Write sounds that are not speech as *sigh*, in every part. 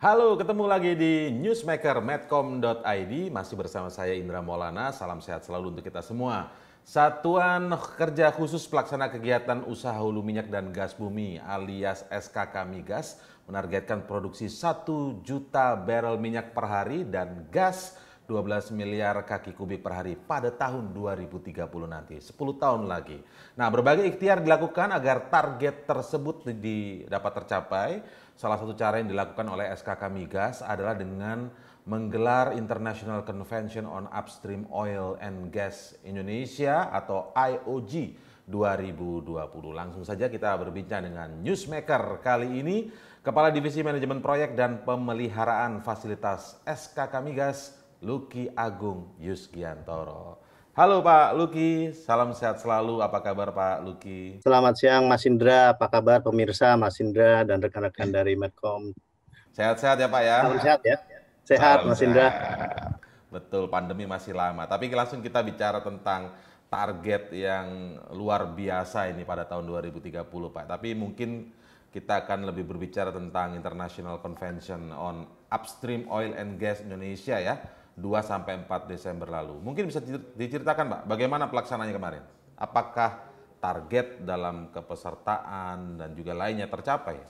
Halo, ketemu lagi di Newsmaker Medcom.id. Masih bersama saya Indra Maulana. Salam sehat selalu untuk kita semua. Satuan Kerja Khusus Pelaksana Kegiatan Usaha Hulu Minyak dan Gas Bumi alias SKK Migas menargetkan produksi 1 juta barrel minyak per hari dan gas 12 miliar kaki kubik per hari pada tahun 2030 nanti, 10 tahun lagi. Nah, berbagai ikhtiar dilakukan agar target tersebut di, dapat tercapai Salah satu cara yang dilakukan oleh SKK Migas adalah dengan menggelar International Convention on Upstream Oil and Gas Indonesia atau IOG 2020. Langsung saja kita berbincang dengan newsmaker kali ini, Kepala Divisi Manajemen Proyek dan Pemeliharaan Fasilitas SKK Migas, Luki Agung Yusgiantoro. Halo Pak Luki, salam sehat selalu. Apa kabar Pak Luki? Selamat siang Mas Indra, apa kabar pemirsa Mas Indra dan rekan-rekan *laughs* dari Medcom. Sehat-sehat ya Pak ya? Salam sehat ya. Sehat salam Mas sehat. Indra. Betul, pandemi masih lama. Tapi langsung kita bicara tentang target yang luar biasa ini pada tahun 2030 Pak. Tapi mungkin kita akan lebih berbicara tentang International Convention on Upstream Oil and Gas Indonesia ya 2 sampai 4 Desember lalu. Mungkin bisa diceritakan, Pak, bagaimana pelaksananya kemarin? Apakah target dalam kepesertaan dan juga lainnya tercapai?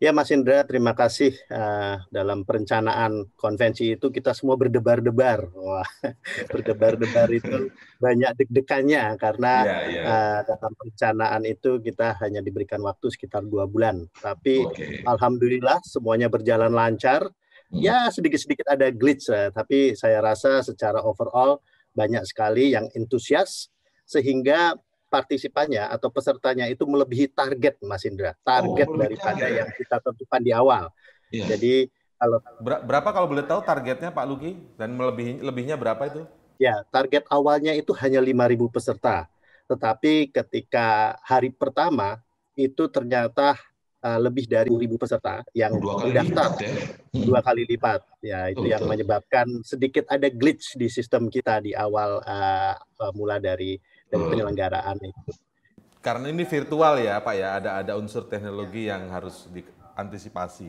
Ya, Mas Indra, terima kasih. Uh, dalam perencanaan konvensi itu kita semua berdebar-debar. Wah, *laughs* berdebar-debar itu banyak deg-degannya karena yeah, yeah. Uh, dalam perencanaan itu kita hanya diberikan waktu sekitar dua bulan. Tapi okay. alhamdulillah semuanya berjalan lancar Hmm. ya sedikit-sedikit ada glitch ya. tapi saya rasa secara overall banyak sekali yang antusias sehingga partisipannya atau pesertanya itu melebihi target Mas Indra target oh, daripada ya. yang kita tentukan di awal iya. jadi kalau Ber berapa kalau boleh tahu targetnya Pak Luki dan melebihi lebihnya berapa itu ya target awalnya itu hanya 5.000 peserta tetapi ketika hari pertama itu ternyata Eh, lebih dari 1000 peserta yang dua kali mendaftar lipat, ya. Hmm. dua kali lipat ya itu betul, yang menyebabkan sedikit ada glitch di sistem kita di awal uh, mula dari dari penyelenggaraan itu karena ini virtual ya Pak ya ada ada unsur teknologi yang harus diantisipasi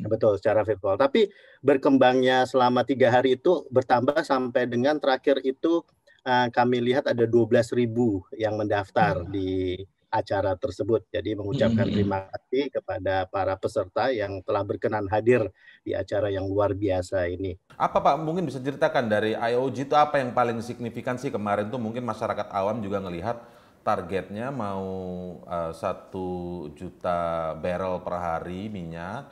ya, Betul, secara virtual. Tapi berkembangnya selama tiga hari itu bertambah sampai dengan terakhir itu uh, kami lihat ada 12.000 yang mendaftar hmm. di acara tersebut. Jadi mengucapkan hmm, hmm. terima kasih kepada para peserta yang telah berkenan hadir di acara yang luar biasa ini. Apa Pak mungkin bisa ceritakan dari IOG itu apa yang paling signifikan sih kemarin tuh mungkin masyarakat awam juga ngelihat targetnya mau eh, satu uh, juta barrel per hari minyak,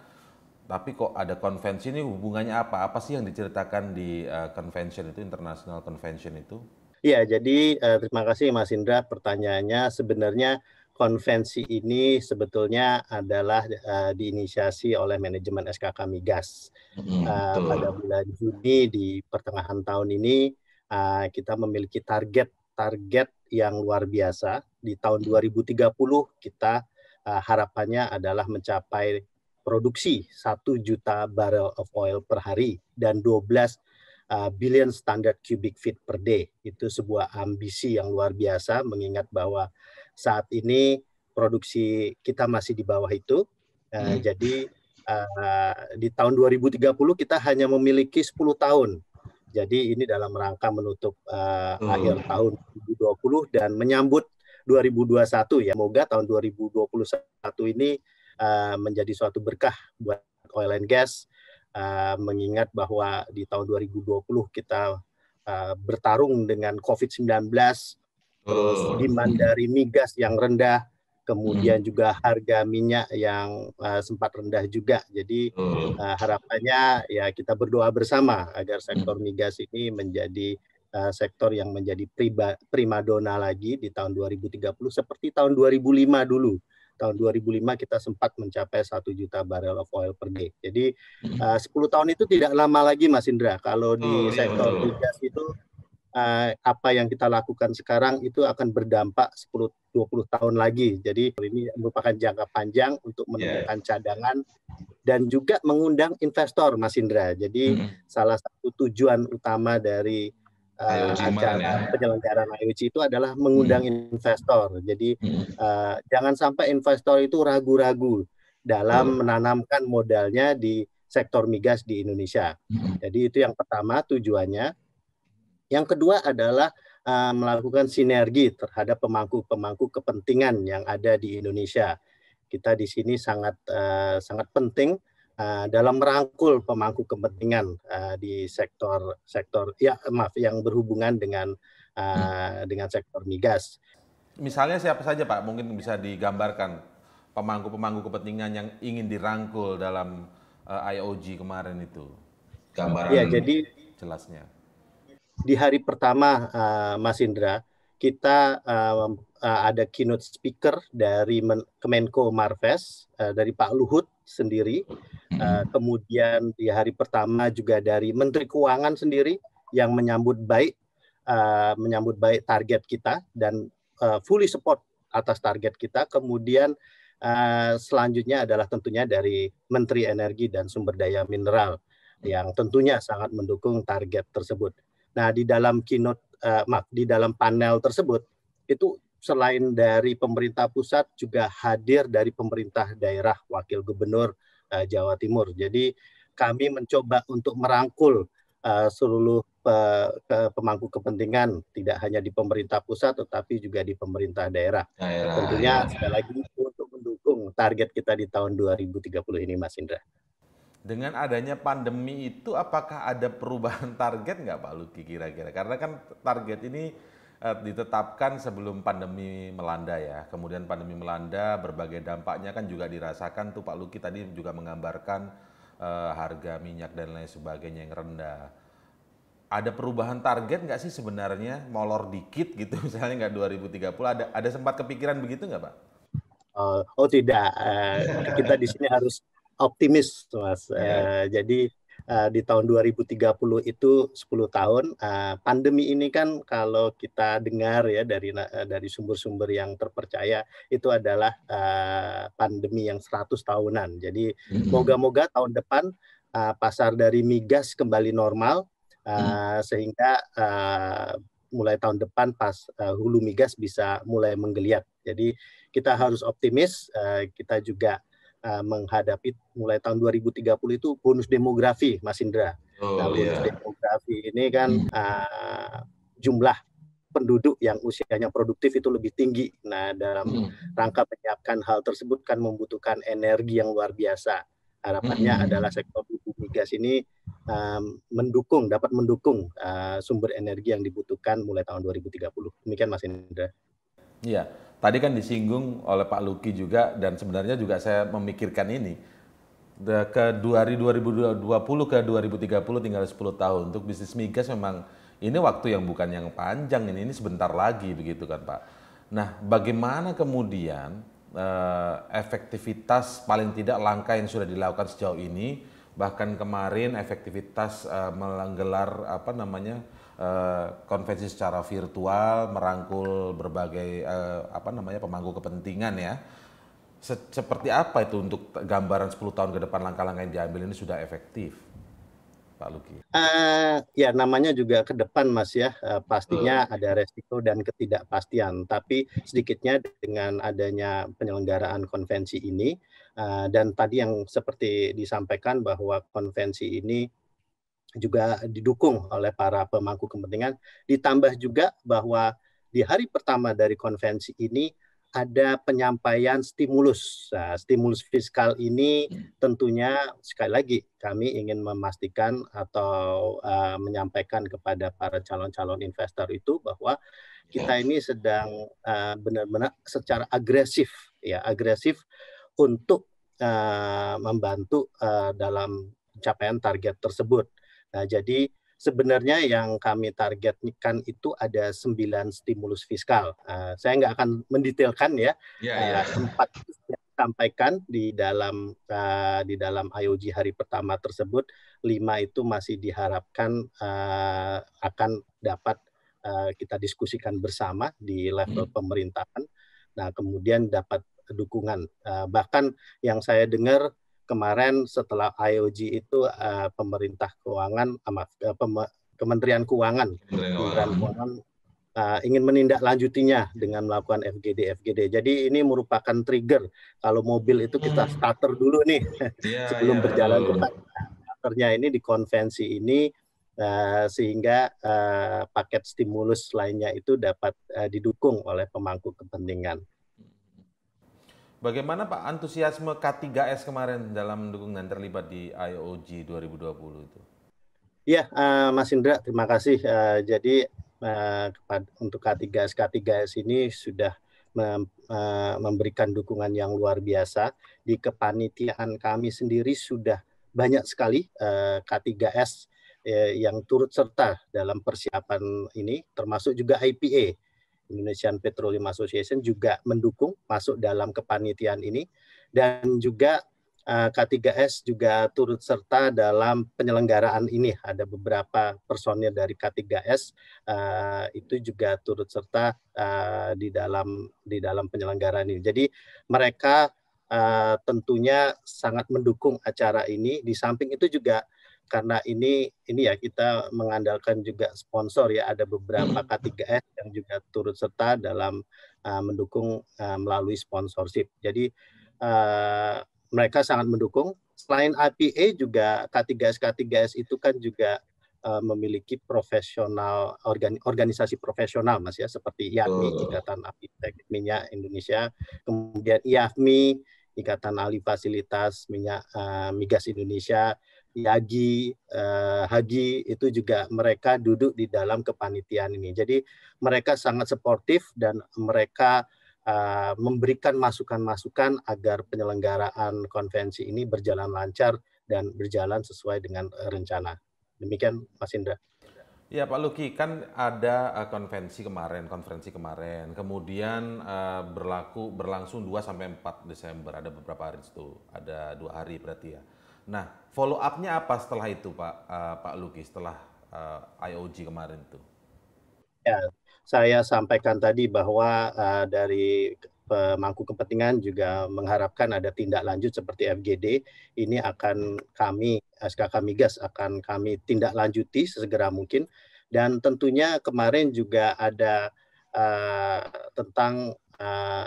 tapi kok ada konvensi ini hubungannya apa? Apa sih yang diceritakan di uh, convention itu, international convention itu? Iya, jadi eh, terima kasih Mas Indra pertanyaannya. Sebenarnya konvensi ini sebetulnya adalah uh, diinisiasi oleh manajemen SKK Migas. Hmm, uh, eh, pada bulan Juni di pertengahan tahun ini uh, kita memiliki target target yang luar biasa. Di tahun 2030 mm-hmm. kita uh, harapannya adalah mencapai produksi 1 juta barrel of oil per hari dan 12 uh, billion standard cubic feet per day. Itu sebuah ambisi yang luar biasa mengingat bahwa saat ini produksi kita masih di bawah itu. Uh, hmm. Jadi uh, di tahun 2030 kita hanya memiliki 10 tahun. Jadi ini dalam rangka menutup uh, hmm. akhir tahun 2020 dan menyambut 2021 ya. Semoga tahun 2021 ini uh, menjadi suatu berkah buat oil and gas uh, mengingat bahwa di tahun 2020 kita uh, bertarung dengan COVID-19, terus oh. demand dari migas yang rendah, kemudian hmm. juga harga minyak yang uh, sempat rendah juga. Jadi uh, harapannya ya kita berdoa bersama agar sektor hmm. migas ini menjadi uh, sektor yang menjadi prima primadona lagi di tahun 2030 seperti tahun 2005 dulu tahun 2005 kita sempat mencapai 1 juta barel of oil per day. Jadi hmm. eh, uh, 10 tahun itu tidak lama lagi Mas Indra. Kalau di oh, iya, sektor iya, migas itu uh, apa yang kita lakukan sekarang itu akan berdampak 10 20 tahun lagi. Jadi ini merupakan jangka panjang untuk iya, iya. menemukan yeah. cadangan dan juga mengundang investor Mas Indra. Jadi mm -hmm. salah satu tujuan utama dari uh, acara ya. penyelenggaraan IOC itu adalah mengundang hmm. investor. Jadi hmm. uh, jangan sampai investor itu ragu-ragu dalam hmm. menanamkan modalnya di sektor migas di Indonesia. Hmm. Jadi itu yang pertama tujuannya. Yang kedua adalah uh, melakukan sinergi terhadap pemangku-pemangku kepentingan yang ada di Indonesia. Kita di sini sangat uh, sangat penting uh, dalam merangkul pemangku kepentingan uh, di sektor sektor ya maaf yang berhubungan dengan uh, dengan sektor migas. Misalnya siapa saja Pak mungkin bisa digambarkan pemangku-pemangku kepentingan yang ingin dirangkul dalam uh, IOG kemarin itu. Gambaran ya, jadi jelasnya. Di hari pertama uh, Mas Indra kita uh, uh, ada keynote speaker dari Men Kemenko Marves uh, dari Pak Luhut sendiri Uh, kemudian di hari pertama juga dari Menteri Keuangan sendiri yang menyambut baik uh, menyambut baik target kita dan uh, fully support atas target kita. Kemudian uh, selanjutnya adalah tentunya dari Menteri Energi dan Sumber Daya Mineral yang tentunya sangat mendukung target tersebut. Nah, di dalam keynote uh, maaf, di dalam panel tersebut itu selain dari pemerintah pusat juga hadir dari pemerintah daerah, wakil gubernur, uh, Jawa Timur. Jadi kami mencoba untuk merangkul uh, seluruh pe eh, ke pemangku kepentingan tidak hanya di pemerintah pusat tetapi juga di pemerintah daerah. daerah Tentunya ya. sekali lagi untuk mendukung target kita di tahun 2030 ini Mas Indra. Dengan adanya pandemi itu apakah ada perubahan *laughs* target nggak Pak Luki kira-kira? Karena kan target ini Eh, ditetapkan sebelum pandemi melanda ya. Kemudian pandemi melanda, berbagai dampaknya kan juga dirasakan tuh Pak Luki tadi juga menggambarkan uh, harga minyak dan lain sebagainya yang rendah. Ada perubahan target nggak sih sebenarnya? Molor dikit gitu *laughs* misalnya nggak 2030, ada ada sempat kepikiran begitu nggak Pak? Oh, oh tidak, uh, kita di sini harus optimis mas. Uh, *laughs* jadi Eh, di tahun 2030 itu 10 tahun. Eh, pandemi ini kan kalau kita dengar ya dari eh, dari sumber-sumber yang terpercaya itu adalah pandemi yang 100 tahunan. Jadi moga-moga tahun depan pasar dari migas kembali normal mm. sehingga mulai tahun depan pas hulu migas bisa mulai menggeliat. Jadi kita harus optimis, kita juga Eh, menghadapi mulai tahun 2030 itu bonus demografi, Mas Indra. Oh, nah, bonus yeah. demografi ini kan uh, jumlah penduduk yang usianya produktif itu lebih tinggi. Nah, dalam hmm. rangka menyiapkan hal tersebut kan membutuhkan energi yang luar biasa. Harapannya hmm. adalah sektor bumi migas ini um, mendukung, dapat mendukung uh, sumber energi yang dibutuhkan mulai tahun 2030. Demikian Mas Indra. Iya. Tadi kan disinggung oleh Pak Luki juga dan sebenarnya juga saya memikirkan ini ke 2020 ke 2030 tinggal 10 tahun untuk bisnis migas memang ini waktu yang bukan yang panjang ini ini sebentar lagi begitu kan Pak. Nah, bagaimana kemudian eh, efektivitas paling tidak langkah yang sudah dilakukan sejauh ini bahkan kemarin efektivitas eh, menggelar apa namanya Eh, konvensi secara virtual, merangkul berbagai uh, apa namanya pemangku kepentingan ya. Se seperti apa itu untuk gambaran 10 tahun ke depan langkah-langkah yang diambil ini sudah efektif? Pak Luki? Uh, ya namanya juga ke depan Mas ya, uh, pastinya uh. ada resiko dan ketidakpastian. Tapi sedikitnya dengan adanya penyelenggaraan konvensi ini uh, dan tadi yang seperti disampaikan bahwa konvensi ini juga didukung oleh para pemangku kepentingan. Ditambah juga bahwa di hari pertama dari konvensi ini ada penyampaian stimulus. Nah, stimulus fiskal ini ya. tentunya sekali lagi kami ingin memastikan atau uh, menyampaikan kepada para calon-calon investor itu bahwa kita ini sedang eh, benar-benar uh, secara agresif ya agresif untuk uh, membantu uh, dalam capaian target tersebut. Nah, jadi sebenarnya yang kami targetkan itu ada sembilan stimulus fiskal. Uh, saya nggak akan mendetailkan ya, yeah, ya, yeah. Uh, empat sampaikan di dalam uh, di dalam IOG hari pertama tersebut lima itu masih diharapkan uh, akan dapat uh, kita diskusikan bersama di level hmm. pemerintahan. Nah kemudian dapat dukungan. Uh, bahkan yang saya dengar kemarin setelah IOG itu uh, pemerintah keuangan uh, eh, pem Kementerian Keuangan Kementerian, Keuangan uh, ingin menindaklanjutinya dengan melakukan FGD FGD. Jadi ini merupakan trigger kalau mobil itu kita hmm. starter dulu nih yeah, *laughs* sebelum yeah, berjalan yeah, starternya ini di konvensi ini Uh, sehingga uh, paket stimulus lainnya itu dapat uh, didukung oleh pemangku kepentingan. Bagaimana Pak antusiasme K3S kemarin dalam mendukung dan terlibat di IOG 2020 itu? Ya, uh, Mas Indra, terima kasih. Uh, jadi uh, untuk K3S, K3S ini sudah mem, uh, memberikan dukungan yang luar biasa. Di kepanitiaan kami sendiri sudah banyak sekali uh, K3S yang turut serta dalam persiapan ini, termasuk juga IPA Indonesian Petroleum Association juga mendukung masuk dalam kepanitiaan ini dan juga eh, K3S juga turut serta dalam penyelenggaraan ini. Ada beberapa personil dari K3S eh, itu juga turut serta eh, di dalam di dalam penyelenggaraan ini. Jadi mereka tentunya sangat mendukung acara ini. Di samping itu juga karena ini ini ya kita mengandalkan juga sponsor ya ada beberapa hmm. K3S yang juga turut serta dalam uh, mendukung uh, melalui sponsorship. Jadi uh, mereka sangat mendukung. Selain IPA e juga K3S K3S itu kan juga uh, memiliki profesional organ, organisasi profesional mas ya seperti IAMI oh. Ikatan Arsitek Minyak Indonesia kemudian IAFMI Ikatan Ahli Fasilitas Minyak uh, Migas Indonesia Yagi, eh, Hagi itu juga mereka duduk di dalam kepanitiaan ini. Jadi mereka sangat sportif dan mereka eh, memberikan masukan-masukan agar penyelenggaraan konvensi ini berjalan lancar dan berjalan sesuai dengan eh, rencana. Demikian Mas Indra. Ya Pak Luki, kan ada uh, konvensi kemarin, konferensi kemarin. Kemudian uh, berlaku berlangsung 2 sampai 4 Desember, ada beberapa hari itu, ada dua hari berarti ya. Nah, follow up-nya apa setelah itu, Pak uh, Pak Luki, setelah uh, eh, IOG kemarin itu? Ya, saya sampaikan tadi bahwa uh, dari pemangku kepentingan juga mengharapkan ada tindak lanjut seperti FGD. Ini akan kami SKK Migas akan kami tindak lanjuti sesegera mungkin dan tentunya kemarin juga ada uh, tentang uh,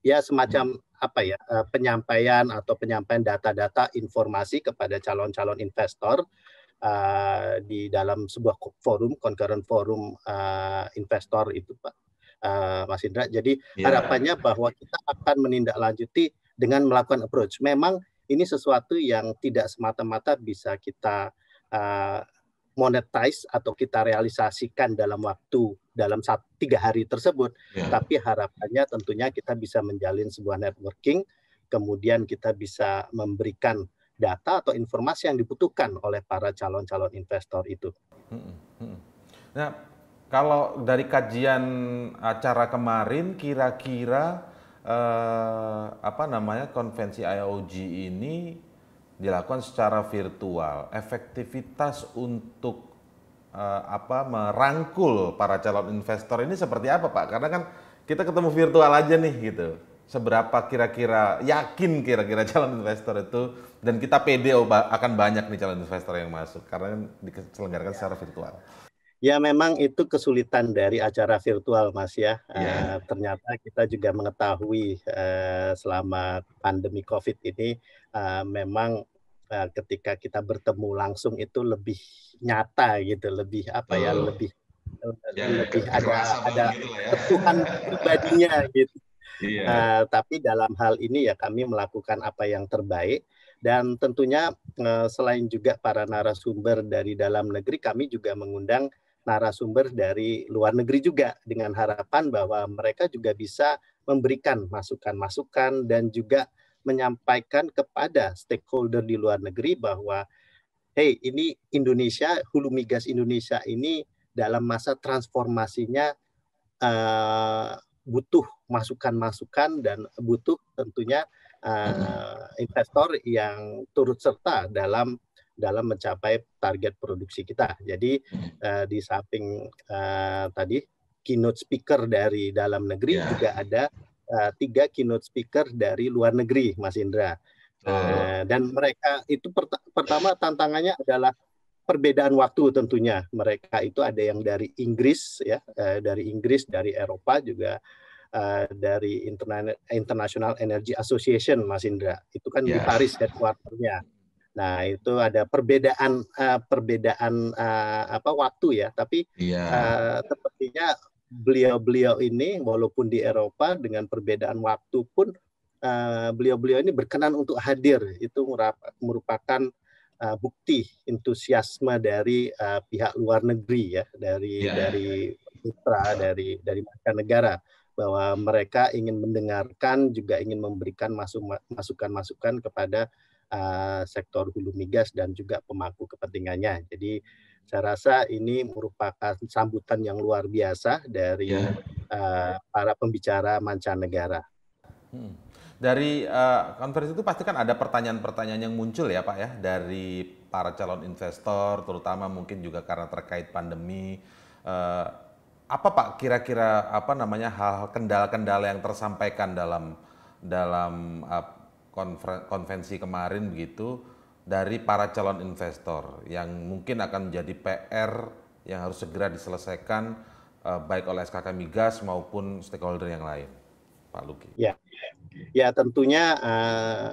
ya semacam apa ya eh, penyampaian atau penyampaian data-data informasi kepada calon-calon investor uh, di dalam sebuah forum concurrent forum uh, investor itu Pak uh, Mas Indra. Jadi yeah. harapannya bahwa kita akan menindaklanjuti dengan melakukan approach. Memang ini sesuatu yang tidak semata-mata bisa kita uh, monetize atau kita realisasikan dalam waktu dalam satu, tiga hari tersebut. Yeah. Tapi harapannya tentunya kita bisa menjalin sebuah networking, kemudian kita bisa memberikan data atau informasi yang dibutuhkan oleh para calon-calon investor itu. Hmm, hmm. Nah, kalau dari kajian acara kemarin, kira-kira eh, apa namanya konvensi IOG ini dilakukan secara virtual, efektivitas untuk uh, apa merangkul para calon investor ini seperti apa Pak? Karena kan kita ketemu virtual aja nih gitu. Seberapa kira-kira yakin kira-kira calon investor itu dan kita pede oh, akan banyak nih calon investor yang masuk karena kan diselenggarakan secara virtual. Ya memang itu kesulitan dari acara virtual Mas ya. Yeah. Ya. Uh, ternyata kita juga mengetahui uh, selama pandemi COVID ini uh, memang Eh, ketika kita bertemu langsung itu lebih nyata gitu, lebih apa ya, oh. lebih eh, ya, ya, lebih ya, ada ada ketuhan gitu ya. pribadinya gitu. Iya. Uh, tapi dalam hal ini ya kami melakukan apa yang terbaik dan tentunya uh, selain juga para narasumber dari dalam negeri kami juga mengundang narasumber dari luar negeri juga dengan harapan bahwa mereka juga bisa memberikan masukan-masukan dan juga menyampaikan kepada stakeholder di luar negeri bahwa hey ini Indonesia hulu migas Indonesia ini dalam masa transformasinya uh, butuh masukan-masukan dan butuh tentunya uh, investor yang turut serta dalam dalam mencapai target produksi kita. Jadi uh, di samping uh, tadi keynote speaker dari dalam negeri yeah. juga ada uh, tiga keynote speaker dari luar negeri, Mas Indra. Uh, Uh, dan mereka itu pert pertama tantangannya adalah perbedaan waktu tentunya. Mereka itu ada yang dari Inggris ya, uh, dari Inggris, dari Eropa juga uh, dari Interna International Energy Association, Mas Indra. Itu kan yeah. di Paris headquarternya. Nah, itu ada perbedaan uh, perbedaan uh, apa waktu ya, tapi yeah. Iya. uh, sepertinya beliau-beliau ini walaupun di Eropa dengan perbedaan waktu pun eh, beliau-beliau uh, ini berkenan untuk hadir itu merupakan uh, bukti entusiasme dari uh, pihak luar negeri ya dari yeah. Ya, dari ya, ya. putra dari dari negara bahwa mereka ingin mendengarkan juga ingin memberikan masukan-masukan kepada uh, sektor hulu migas dan juga pemangku kepentingannya jadi saya rasa ini merupakan sambutan yang luar biasa dari yeah. Ya. uh, para pembicara mancanegara. Hmm. Dari uh, eh, konferensi itu pasti kan ada pertanyaan-pertanyaan yang muncul ya Pak ya dari para calon investor, terutama mungkin juga karena terkait pandemi. Uh, apa Pak kira-kira apa namanya hal kendala-kendala yang tersampaikan dalam dalam uh, eh, konferensi kemarin begitu? dari para calon investor yang mungkin akan menjadi PR yang harus segera diselesaikan eh, baik oleh SKK Migas maupun stakeholder yang lain, Pak Luki? Ya, ya tentunya eh,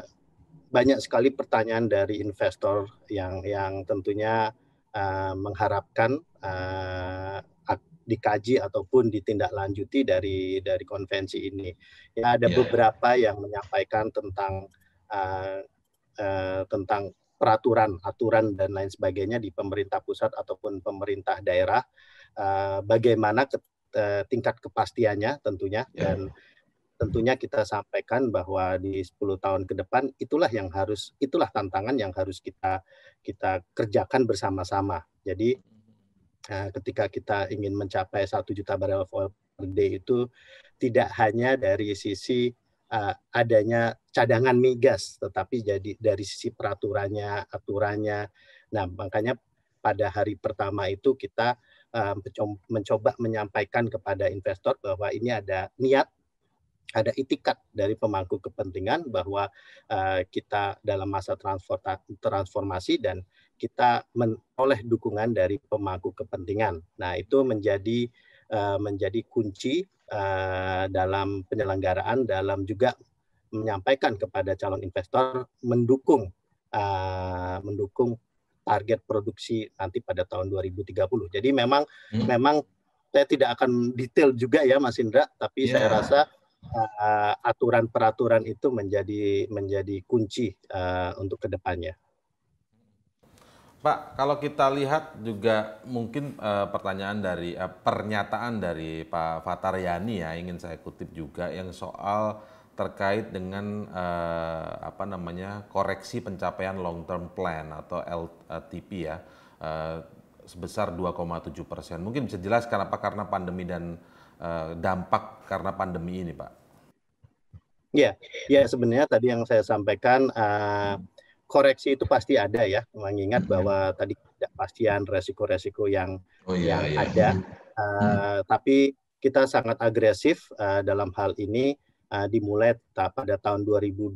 banyak sekali pertanyaan dari investor yang yang tentunya eh, mengharapkan eh, dikaji ataupun ditindaklanjuti dari dari konvensi ini. Ya ada ya, beberapa yang menyampaikan tentang uh, Eh, tentang peraturan, aturan dan lain sebagainya di pemerintah pusat ataupun pemerintah daerah, eh, bagaimana ke, eh, tingkat kepastiannya tentunya ya, dan ya. tentunya kita sampaikan bahwa di 10 tahun ke depan itulah yang harus itulah tantangan yang harus kita kita kerjakan bersama-sama. Jadi ketika kita ingin mencapai satu juta barel per day itu tidak hanya dari sisi uh, adanya cadangan migas, tetapi jadi dari sisi peraturannya, aturannya. Nah, makanya pada hari pertama itu kita uh, mencoba menyampaikan kepada investor bahwa ini ada niat ada itikat dari pemangku kepentingan bahwa uh, kita dalam masa transformasi dan kita menoleh dukungan dari pemangku kepentingan. Nah, itu menjadi menjadi kunci uh, dalam penyelenggaraan dalam juga menyampaikan kepada calon investor mendukung uh, mendukung target produksi nanti pada tahun 2030. Jadi memang hmm. memang saya tidak akan detail juga ya Mas Indra, tapi yeah. saya ya. rasa eh, aturan peraturan itu menjadi menjadi kunci uh, untuk kedepannya. Pak, kalau kita lihat juga mungkin uh, pertanyaan dari uh, pernyataan dari Pak Fataryani ya ingin saya kutip juga yang soal terkait dengan uh, apa namanya koreksi pencapaian long term plan atau LTP ya uh, sebesar 2,7 persen. Mungkin bisa jelaskan apa karena pandemi dan uh, dampak karena pandemi ini, Pak? Ya, ya sebenarnya tadi yang saya sampaikan. Uh, koreksi itu pasti ada ya, mengingat hmm. bahwa tadi ketidakpastian resiko-resiko yang oh, iya, yang iya. ada. Uh, hmm. Eh, tapi kita sangat agresif uh, dalam hal ini uh, dimulai pada tahun 2021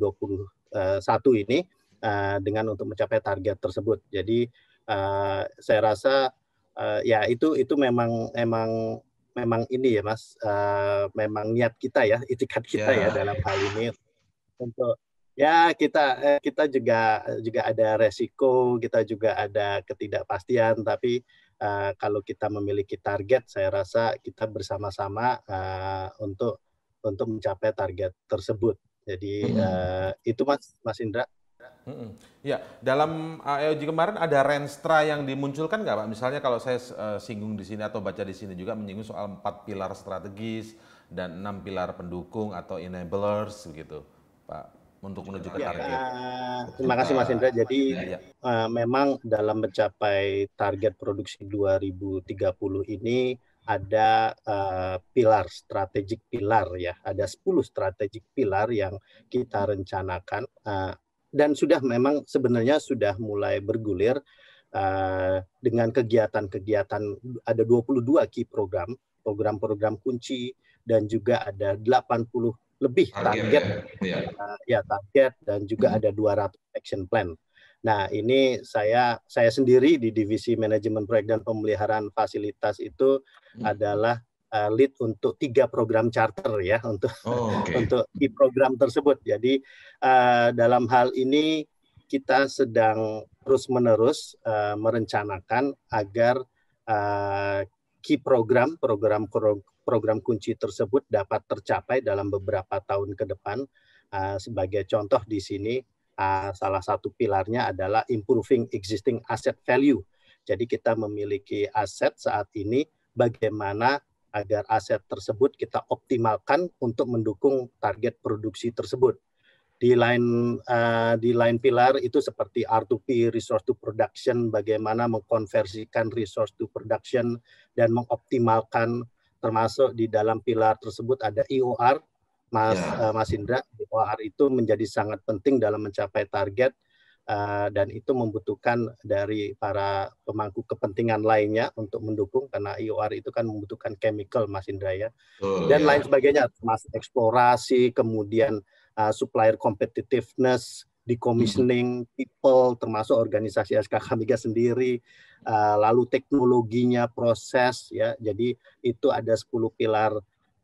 ini uh, dengan untuk mencapai target tersebut. Jadi uh, saya rasa uh, ya itu itu memang memang memang ini ya mas, uh, memang niat kita ya, *laughs* itikat kita yeah. ya dalam hal ini untuk ya kita eh, kita juga eh, juga ada resiko kita juga ada ketidakpastian tapi uh, kalau kita memiliki target saya rasa kita bersama-sama uh, untuk untuk mencapai target tersebut jadi uh, itu mas mas Indra Mm Ya, dalam AOJ kemarin ada renstra yang dimunculkan nggak Pak? Misalnya kalau saya uh, singgung di sini atau baca di sini juga menyinggung soal empat pilar strategis dan enam pilar pendukung atau enablers begitu, Pak untuk iya. menuju ke target. Ya, terima kasih Mas Indra. Jadi ya, ya. Uh, memang dalam mencapai target produksi 2030 ini ada uh, pilar strategik pilar ya. Ada 10 strategik pilar yang kita rencanakan uh, dan sudah memang sebenarnya sudah mulai bergulir uh, dengan kegiatan-kegiatan ada 22 key program, program-program kunci dan juga ada 80 lebih target ya, iya. eh, ya. target dan juga hmm. ada 200 action plan. Nah, ini saya saya sendiri di divisi manajemen proyek dan pemeliharaan fasilitas itu hmm. adalah eh, lead untuk tiga program charter ya untuk oh, okay. *laughs* untuk di program tersebut. Jadi eh, dalam hal ini kita sedang terus-menerus merencanakan agar uh, key program program program kunci tersebut dapat tercapai dalam beberapa tahun ke depan. Ah, sebagai contoh di sini ah, salah satu pilarnya adalah improving existing asset value. Jadi kita memiliki aset saat ini bagaimana agar aset tersebut kita optimalkan untuk mendukung target produksi tersebut. Di lain uh, di lain pilar itu seperti R2P resource to production bagaimana mengkonversikan resource to production dan mengoptimalkan termasuk di dalam pilar tersebut ada IOR, e Mas ya. uh, Mas Indra. IOR e itu menjadi sangat penting dalam mencapai target uh, dan itu membutuhkan dari para pemangku kepentingan lainnya untuk mendukung karena IOR e itu kan membutuhkan chemical, Mas Indra ya. Oh, dan ya. lain sebagainya, Mas eksplorasi, kemudian uh, supplier competitiveness di commissioning mm-hmm. people termasuk organisasi SKK Migas sendiri uh, lalu teknologinya proses ya jadi itu ada 10 pilar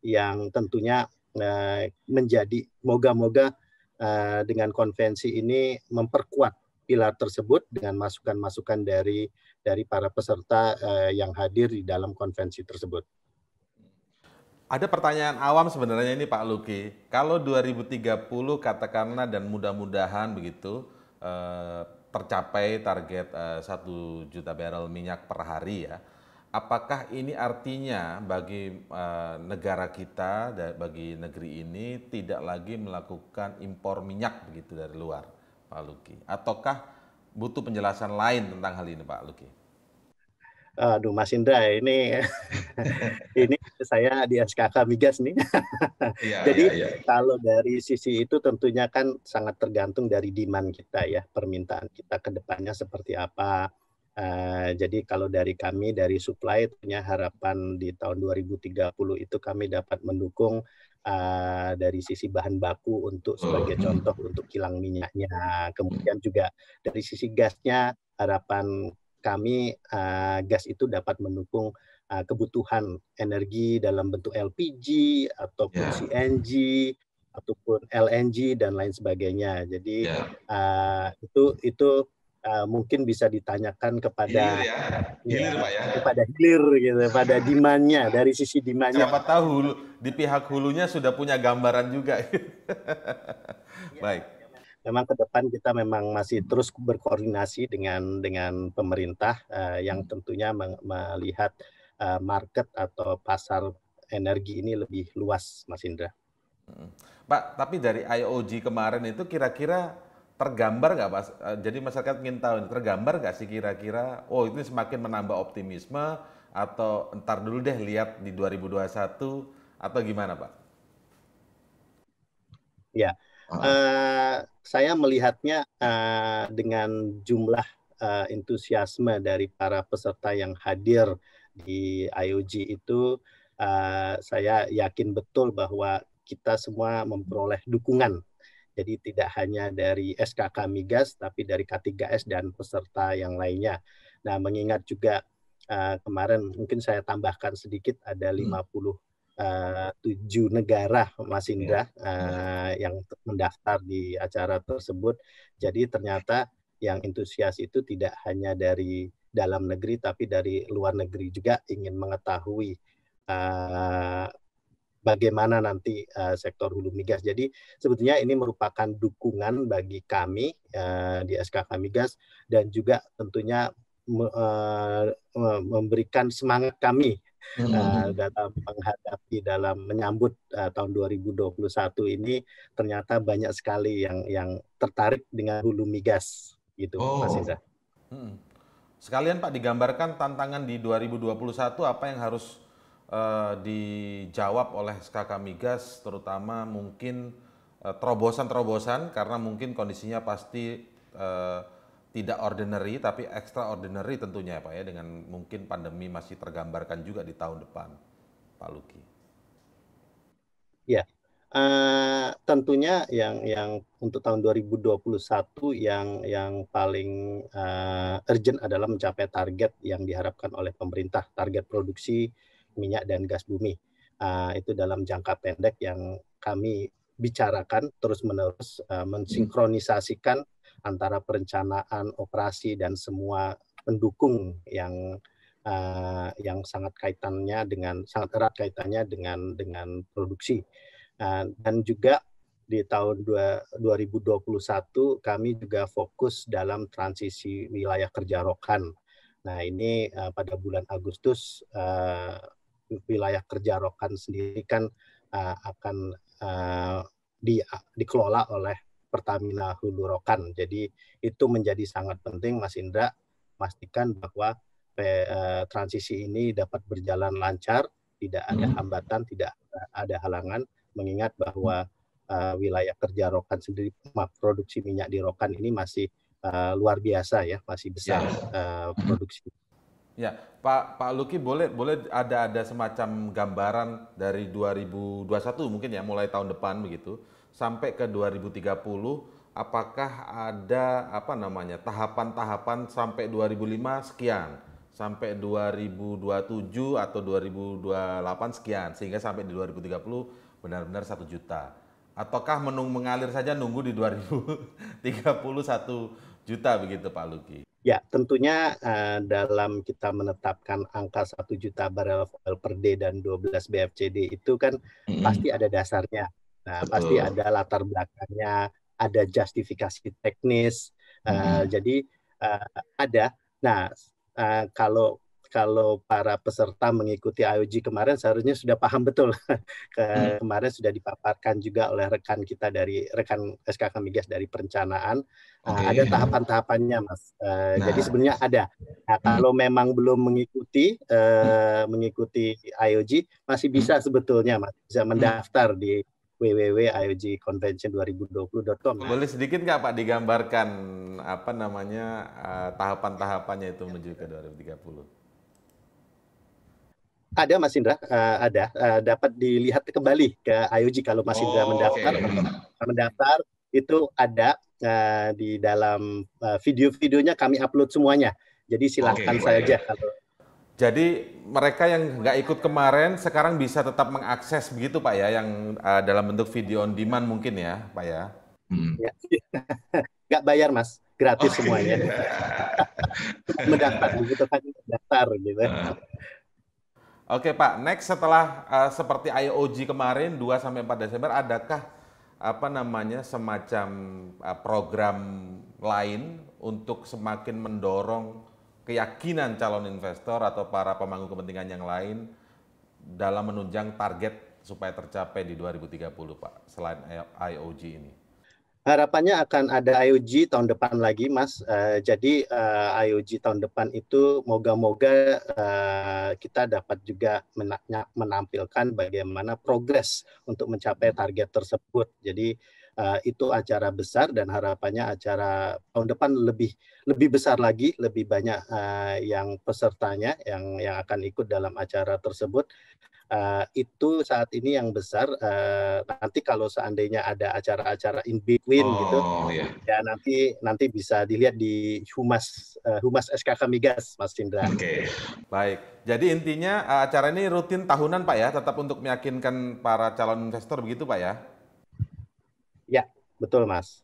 yang tentunya uh, menjadi moga-moga uh, dengan konvensi ini memperkuat pilar tersebut dengan masukan-masukan dari dari para peserta uh, yang hadir di dalam konvensi tersebut. Ada pertanyaan awam sebenarnya ini Pak Luki. Kalau 2030 katakanlah dan mudah-mudahan begitu eh, tercapai target eh, 1 juta barrel minyak per hari ya. Apakah ini artinya bagi eh, negara kita dan bagi negeri ini tidak lagi melakukan impor minyak begitu dari luar, Pak Luki? Ataukah butuh penjelasan lain tentang hal ini, Pak Luki? Aduh Mas Indra ini *laughs* ini saya di SKK Migas nih. *laughs* ya, Jadi ya, ya. kalau dari sisi itu tentunya kan sangat tergantung dari demand kita ya, permintaan kita kedepannya seperti apa. Eh, jadi kalau dari kami dari supply punya harapan di tahun 2030 itu kami dapat mendukung eh, dari sisi bahan baku untuk oh. sebagai oh. contoh untuk kilang minyaknya, kemudian juga dari sisi gasnya harapan kami uh, gas itu dapat mendukung uh, kebutuhan energi dalam bentuk LPG ataupun yeah. CNG ataupun LNG dan lain sebagainya. Jadi yeah. Ya. uh, itu itu uh, mungkin bisa ditanyakan kepada hilir ya, hilir ya, ya, kepada hilir gitu, pada dimannya dari sisi dimannya. Siapa tahu di pihak hulunya sudah punya gambaran juga. yeah. *laughs* Baik memang ke depan kita memang masih terus berkoordinasi dengan dengan pemerintah uh, yang hmm. tentunya melihat uh, market atau pasar energi ini lebih luas, Mas Indra. Hmm. Pak, tapi dari IOG kemarin itu kira-kira tergambar nggak Pak? Eh, jadi masyarakat ingin tahu, tergambar nggak sih kira-kira, oh ini semakin menambah optimisme atau entar dulu deh lihat di 2021 atau gimana Pak? Ya, uh, ah. -huh. uh saya melihatnya uh, dengan jumlah uh, entusiasme dari para peserta yang hadir di IOG itu, uh, saya yakin betul bahwa kita semua memperoleh dukungan. Jadi tidak hanya dari SKK Migas, tapi dari K3S dan peserta yang lainnya. Nah, mengingat juga uh, kemarin mungkin saya tambahkan sedikit ada 50 hmm. Eh, tujuh negara Mas iya. Indra uh, yang mendaftar di acara tersebut. Jadi ternyata yang antusias itu tidak hanya dari dalam negeri tapi dari luar negeri juga ingin mengetahui uh, bagaimana nanti uh, sektor hulu migas. Jadi sebetulnya ini merupakan dukungan bagi kami uh, di SKK Migas dan juga tentunya memberikan semangat kami uh, dalam menghadapi dalam menyambut uh, tahun 2021 ini ternyata banyak sekali yang yang tertarik dengan hulu migas gitu oh. Mas Iza. Hmm. Sekalian Pak digambarkan tantangan di 2021 apa yang harus uh, dijawab oleh SKK Migas terutama mungkin terobosan-terobosan uh, karena mungkin kondisinya pasti uh, tidak ordinary tapi extraordinary tentunya ya Pak ya dengan mungkin pandemi masih tergambarkan juga di tahun depan Pak Luki. Ya, uh, tentunya yang yang untuk tahun 2021 yang yang paling uh, urgent adalah mencapai target yang diharapkan oleh pemerintah target produksi minyak dan gas bumi uh, itu dalam jangka pendek yang kami bicarakan terus menerus uh, mensinkronisasikan antara perencanaan operasi dan semua pendukung yang uh, yang sangat kaitannya dengan sangat erat kaitannya dengan dengan produksi uh, dan juga di tahun 2021 kami juga fokus dalam transisi wilayah kerja rokan. Nah ini uh, pada bulan Agustus uh, wilayah kerja rokan sendiri kan uh, akan uh, di, dikelola oleh Pertamina Hulu Rokan. Jadi itu menjadi sangat penting Mas Indra pastikan bahwa eh, transisi ini dapat berjalan lancar, tidak ada hmm. hambatan, tidak ada halangan mengingat bahwa uh, wilayah kerja Rokan sendiri produksi minyak di Rokan ini masih uh, luar biasa ya, masih besar ya. Uh, produksi. Ya, Pak Pak Luki boleh boleh ada ada semacam gambaran dari 2021 mungkin ya mulai tahun depan begitu sampai ke 2030 apakah ada apa namanya tahapan-tahapan sampai 2005 sekian sampai 2027 atau 2028 sekian sehingga sampai di 2030 benar-benar satu -benar juta ataukah menung mengalir saja nunggu di 2030 satu juta begitu Pak Luki Ya, tentunya uh, dalam kita menetapkan angka 1 juta barel oil per day dan 12 BFCD itu kan mm -hmm. pasti ada dasarnya. Nah, Betul. pasti ada latar belakangnya, ada justifikasi teknis. Hmm. Uh, jadi uh, ada. Nah, uh, kalau kalau para peserta mengikuti IOG kemarin seharusnya sudah paham betul. *laughs* Ke, hmm. Kemarin sudah dipaparkan juga oleh rekan kita dari rekan SKK Migas dari perencanaan. Okay. Uh, ada tahapan-tahapannya, Mas. Uh, nah. Jadi sebenarnya ada. Nah, hmm. kalau memang belum mengikuti uh, hmm. mengikuti IOG masih mm. bisa sebetulnya, Mas, bisa mm. mendaftar di www.iogconvention2020.com. Ya. Boleh sedikit nggak Pak digambarkan apa namanya uh, tahapan-tahapannya itu menuju ke 2030? Ada Mas Indra, uh, ada uh, dapat dilihat kembali ke IOG kalau Mas Indra oh, mendaftar. Okay. Mendaftar itu ada uh, di dalam uh, video-videonya kami upload semuanya. Jadi silahkan okay, saja kalau jadi mereka yang nggak ikut kemarin sekarang bisa tetap mengakses begitu Pak ya, yang uh, dalam bentuk video on demand mungkin ya Pak ya? Hmm. Ya. *laughs* bayar Mas, gratis okay. semuanya. *laughs* mendaftar begitu kan, mendaftar gitu. Nah. Oke Pak, next setelah uh, seperti IOG kemarin 2 sampai 4 Desember adakah apa namanya semacam uh, program lain untuk semakin mendorong keyakinan calon investor atau para pemangku kepentingan yang lain dalam menunjang target supaya tercapai di 2030 Pak selain IOG ini? Harapannya akan ada IOG tahun depan lagi, Mas. Uh, jadi uh, eh, IOG tahun depan itu moga-moga uh, kita dapat juga menampilkan bagaimana progres untuk mencapai target tersebut. Jadi Eh, itu acara besar dan harapannya acara tahun depan lebih lebih besar lagi, lebih banyak uh, yang pesertanya yang yang akan ikut dalam acara tersebut. Uh, itu saat ini yang besar. Uh, nanti kalau seandainya ada acara-acara in between oh, gitu, yeah. ya nanti nanti bisa dilihat di humas uh, humas SKK Migas, Mas Indra Oke, okay. baik. Jadi intinya acara ini rutin tahunan, Pak ya, tetap untuk meyakinkan para calon investor begitu, Pak ya? Ya, betul Mas.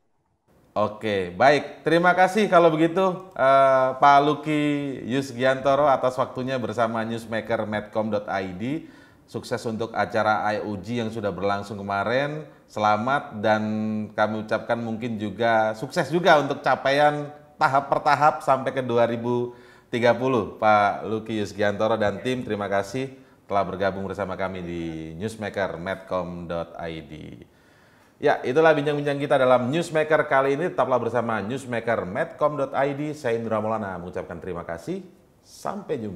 Oke, baik. Terima kasih kalau begitu eh, Pak Luki Yusgiantoro atas waktunya bersama newsmaker medcom.id. Sukses untuk acara IOG yang sudah berlangsung kemarin. Selamat dan kami ucapkan mungkin juga sukses juga untuk capaian tahap per tahap sampai ke 2030 Pak Luki Yusgiantoro dan tim. Terima kasih telah bergabung bersama kami di newsmaker medcom.id. Ya, itulah bincang-bincang kita dalam Newsmaker kali ini. Tetaplah bersama Newsmaker Medcom.id. Saya Indra Maulana mengucapkan terima kasih. Sampai jumpa.